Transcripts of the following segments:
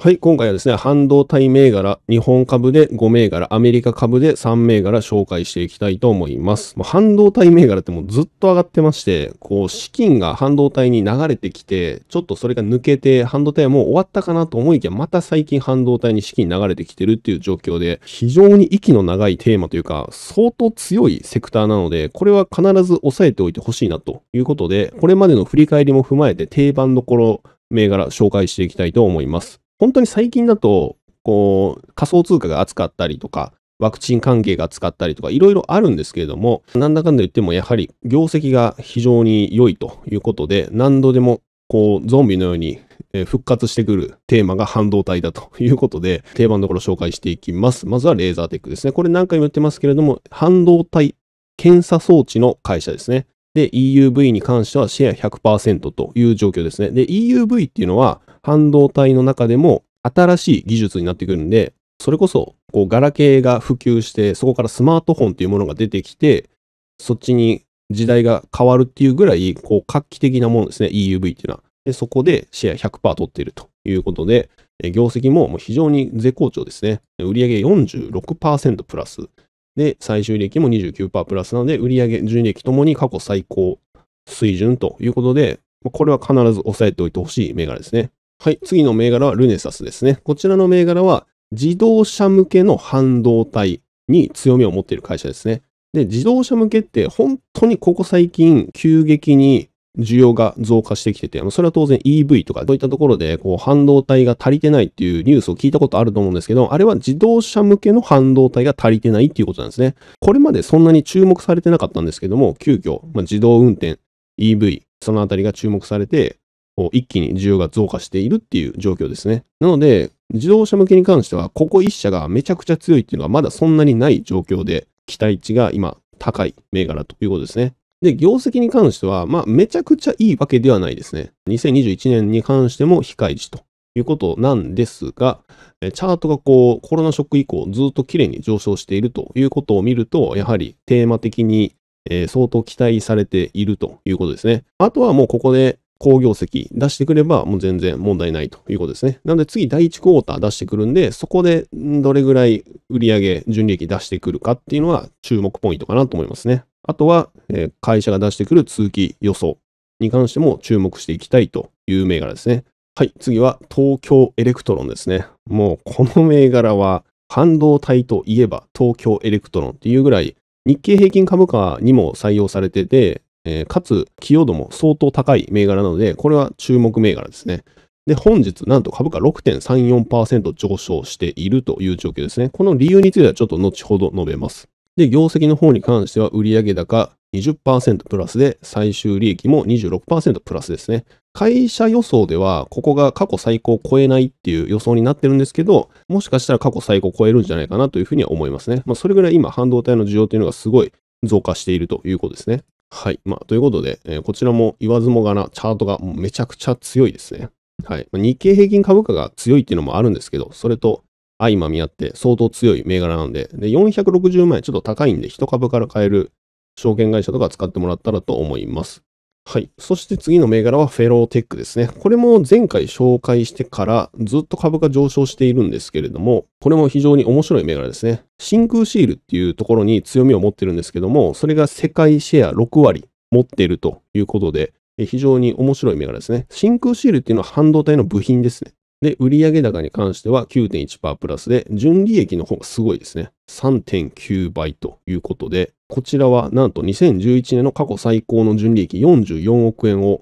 はい、今回はですね、半導体銘柄、日本株で5銘柄、アメリカ株で3銘柄紹介していきたいと思います。もう半導体銘柄ってもうずっと上がってまして、こう資金が半導体に流れてきて、ちょっとそれが抜けて、半導体はもう終わったかなと思いきや、また最近半導体に資金流れてきてるっていう状況で、非常に息の長いテーマというか、相当強いセクターなので、これは必ず押さえておいてほしいなということで、これまでの振り返りも踏まえて定番どころ、銘柄紹介していきたいと思います。本当に最近だと、こう、仮想通貨が扱ったりとか、ワクチン関係が扱ったりとか、いろいろあるんですけれども、なんだかんだ言っても、やはり業績が非常に良いということで、何度でも、こう、ゾンビのように復活してくるテーマが半導体だと いうことで、定番のところ紹介していきます。まずはレーザーテックですね。これ何回も言ってますけれども、半導体検査装置の会社ですね。で、EUV に関してはシェア100%という状況ですね。で、EUV っていうのは、半導体の中でも新しい技術になってくるんで、それこそ、こう、ガラケーが普及して、そこからスマートフォンっていうものが出てきて、そっちに時代が変わるっていうぐらい、こう、画期的なものですね、EUV っていうのは。で、そこでシェア100%取っているということで、業績ももう非常に絶好調ですね。売上46%プラス。で、最終利益も29%プラスなので、売上純利益ともに過去最高水準ということで、これは必ず押さえておいてほしい銘柄ですね。はい、次の銘柄はルネサスですね。こちらの銘柄は自動車向けの半導体に強みを持っている会社ですね。で、自動車向けって本当にここ最近急激に需要が増加してきてて、それは当然 EV とかそういったところでこう半導体が足りてないっていうニュースを聞いたことあると思うんですけど、あれは自動車向けの半導体が足りてないっていうことなんですね。これまでそんなに注目されてなかったんですけども、急遽、まあ、自動運転、EV、そのあたりが注目されて、一気に需要が増加しているっていう状況ですね。なので、自動車向けに関しては、ここ1社がめちゃくちゃ強いっていうのはまだそんなにない状況で、期待値が今高い銘柄ということですね。で、業績に関しては、まあ、めちゃくちゃいいわけではないですね。2021年に関しても非開示ということなんですが、チャートがこう、コロナショック以降ずっと綺麗に上昇しているということを見ると、やはりテーマ的に、えー、相当期待されているということですね。あとはもうここで好業績出してくればもう全然問題ないということですね。なので次第1クォーター出してくるんで、そこでどれぐらい売上純利益出してくるかっていうのは注目ポイントかなと思いますね。あとは、え会社が出してくる通期予想に関しても注目していきたいという銘柄ですね。はい、次は東京エレクトロンですね。もうこの銘柄は半導体といえば東京エレクトロンっていうぐらい日経平均株価にも採用されてて、えー、かつ、寄与度も相当高い銘柄なので、これは注目銘柄ですね。で、本日、なんと株価6.34%上昇しているという状況ですね。この理由についてはちょっと後ほど述べます。で、業績の方に関しては、売上高20%プラスで、最終利益も26%プラスですね。会社予想では、ここが過去最高を超えないっていう予想になってるんですけど、もしかしたら過去最高を超えるんじゃないかなというふうには思いますね。まあ、それぐらい今、半導体の需要というのがすごい増加しているということですね。はい。まあ、ということで、えー、こちらも言わずもがな、チャートがめちゃくちゃ強いですね。はい。日経平均株価が強いっていうのもあるんですけど、それと相まみ合って相当強い銘柄なんで、で、460万円ちょっと高いんで、1株から買える証券会社とか使ってもらったらと思います。はい。そして次の銘柄はフェローテックですね。これも前回紹介してからずっと株が上昇しているんですけれども、これも非常に面白い銘柄ですね。真空シールっていうところに強みを持ってるんですけども、それが世界シェア6割持っているということで、非常に面白い銘柄ですね。真空シールっていうのは半導体の部品ですね。で、売上高に関しては9.1%プラスで、純利益の方がすごいですね。3.9倍ということで、こちらはなんと2011年の過去最高の純利益44億円を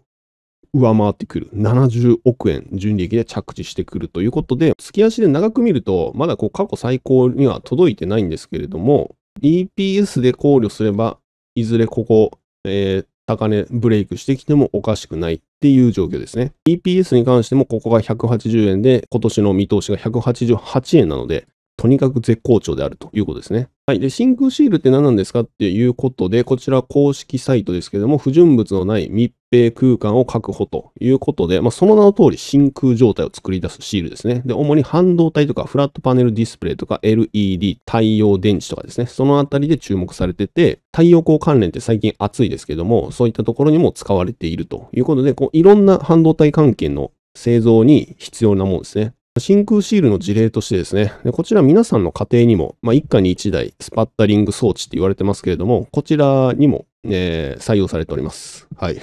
上回ってくる。70億円純利益で着地してくるということで、月足で長く見ると、まだこう過去最高には届いてないんですけれども、EPS で考慮すれば、いずれここ、えー、高値ブレイクしてきてもおかしくないっていう状況ですね。EPS に関してもここが180円で、今年の見通しが188円なので、とにかく絶好調であるということですね。はい。で、真空シールって何なんですかっていうことで、こちら公式サイトですけども、不純物のない密閉空間を確保ということで、まあ、その名の通り真空状態を作り出すシールですね。で、主に半導体とかフラットパネルディスプレイとか LED、太陽電池とかですね。そのあたりで注目されてて、太陽光関連って最近熱いですけども、そういったところにも使われているということで、こういろんな半導体関係の製造に必要なものですね。真空シールの事例としてですね、でこちら皆さんの家庭にも、まあ、一家に一台スパッタリング装置って言われてますけれども、こちらにも、えー、採用されております。はい。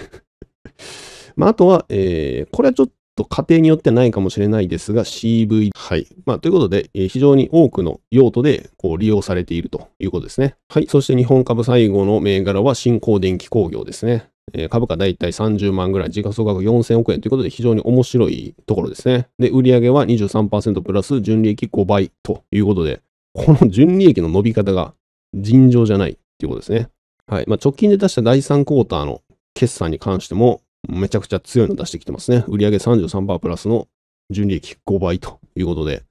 まあ、あとは、えー、これはちょっと家庭によってないかもしれないですが、CV。はい。まあ、ということで、えー、非常に多くの用途でこう利用されているということですね。はい。そして日本株最後の銘柄は新興電気工業ですね。えー、株価大体30万ぐらい、時価総額4000億円ということで非常に面白いところですね。で、売上は23%プラス純利益5倍ということで、この純利益の伸び方が尋常じゃないということですね。はい。まあ、直近で出した第3クォーターの決算に関しても、めちゃくちゃ強いの出してきてますね。売上33%プラスの純利益5倍ということで、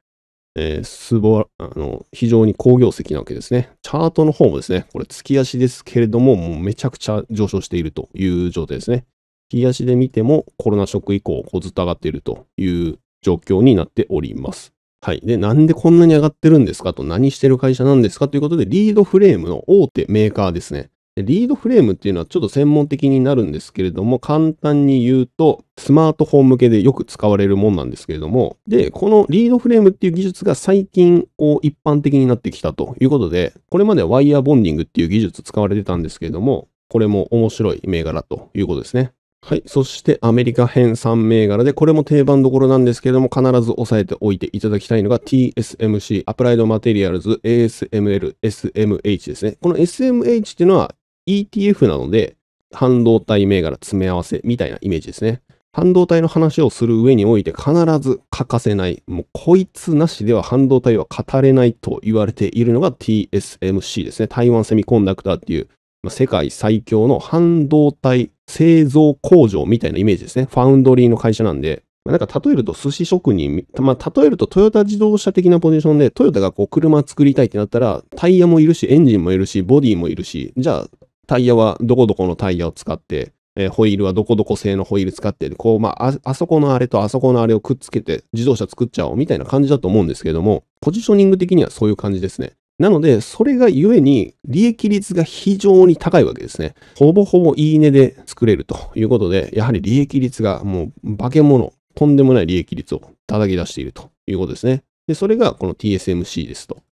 えー、すぼあの、非常に好業績なわけですね。チャートの方もですね、これ月足ですけれども、もうめちゃくちゃ上昇しているという状態ですね。月足で見てもコロナショック以降、ずっと上がっているという状況になっております。はい。で、なんでこんなに上がってるんですかと、何してる会社なんですかということで、リードフレームの大手メーカーですね。リードフレームっていうのはちょっと専門的になるんですけれども、簡単に言うと、スマートフォン向けでよく使われるもんなんですけれども、で、このリードフレームっていう技術が最近こう一般的になってきたということで、これまではワイヤーボンディングっていう技術使われてたんですけれども、これも面白い銘柄ということですね。はい。そしてアメリカ編3銘柄で、これも定番どころなんですけれども、必ず押さえておいていただきたいのが TSMC、アプライドマテリアルズ、ASML、SMH ですね。この SMH っていうのは ETF なので、半導体銘柄詰め合わせみたいなイメージですね。半導体の話をする上において必ず欠かせない。もうこいつなしでは半導体は語れないと言われているのが TSMC ですね。台湾セミコンダクターっていう、まあ、世界最強の半導体製造工場みたいなイメージですね。ファウンドリーの会社なんで、まあ、なんか例えると寿司職人、まあ、例えるとトヨタ自動車的なポジションで、トヨタがこう車作りたいってなったら、タイヤもいるし、エンジンもいるし、ボディもいるし、じゃあタイヤはどこどこのタイヤを使って、えー、ホイールはどこどこ製のホイール使って、こう、まあ、あそこのあれとあそこのあれをくっつけて自動車作っちゃおうみたいな感じだと思うんですけれども、ポジショニング的にはそういう感じですね。なので、それが故に利益率が非常に高いわけですね。ほぼほぼいいねで作れるということで、やはり利益率がもう化け物、とんでもない利益率を叩き出しているということですね。で、それがこの TSMC ですと。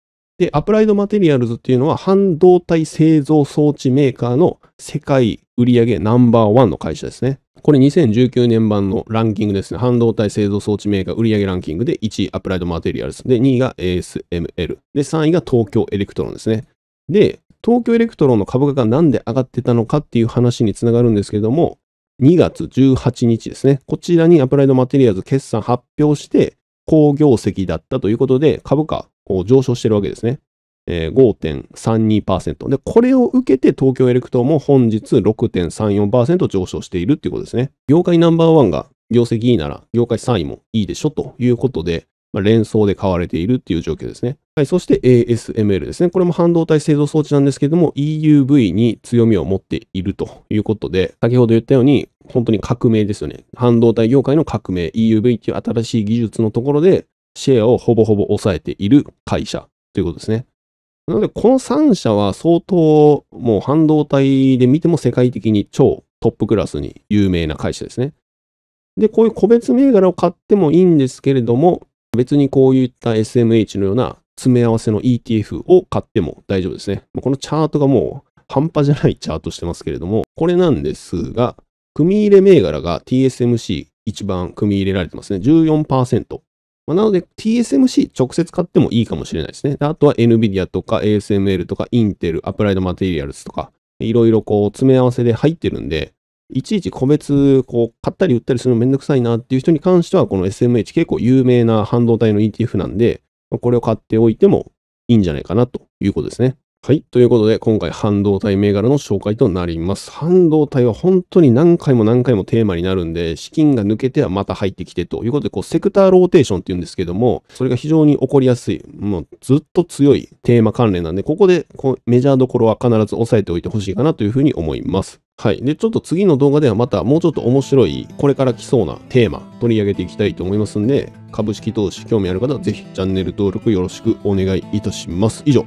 で、アプライドマテリアルズっていうのは半導体製造装置メーカーの世界売上ナンバーワンの会社ですね。これ2019年版のランキングですね。半導体製造装置メーカー売上ランキングで1位アプライドマテリアルズ。で、2位が ASML。で、3位が東京エレクトロンですね。で、東京エレクトロンの株価がなんで上がってたのかっていう話につながるんですけども、2月18日ですね。こちらにアプライドマテリアルズ決算発表して、好業績だったということで、株価こう上昇してるわけですね。えー、5.32%。で、これを受けて東京エレクトも本日6.34%上昇しているっていうことですね。業界ナンバーワンが業績いいなら業界3位もいいでしょということで、まあ、連想で買われているっていう状況ですね。はい、そして ASML ですね。これも半導体製造装置なんですけども EUV に強みを持っているということで、先ほど言ったように本当に革命ですよね。半導体業界の革命 EUV っていう新しい技術のところでシェアをほぼほぼ抑えている会社ということですね。なので、この3社は相当、もう半導体で見ても世界的に超トップクラスに有名な会社ですね。で、こういう個別銘柄を買ってもいいんですけれども、別にこういった SMH のような詰め合わせの ETF を買っても大丈夫ですね。このチャートがもう半端じゃないチャートしてますけれども、これなんですが、組入れ銘柄が TSMC 一番組み入れられてますね。14%。まあ、なので TSMC 直接買ってもいいかもしれないですね。であとは NVIDIA とか ASML とか Intel、Applied Materials とか、いろいろこう詰め合わせで入ってるんで、いちいち個別こう買ったり売ったりするのめんどくさいなっていう人に関しては、この SMH 結構有名な半導体の ETF なんで、これを買っておいてもいいんじゃないかなということですね。はい。ということで、今回半導体銘柄の紹介となります。半導体は本当に何回も何回もテーマになるんで、資金が抜けてはまた入ってきてということで、こう、セクターローテーションっていうんですけども、それが非常に起こりやすい、もうずっと強いテーマ関連なんで、ここでこうメジャーどころは必ず押さえておいてほしいかなというふうに思います。はい。で、ちょっと次の動画ではまたもうちょっと面白い、これから来そうなテーマ取り上げていきたいと思いますんで、株式投資興味ある方はぜひチャンネル登録よろしくお願いいたします。以上。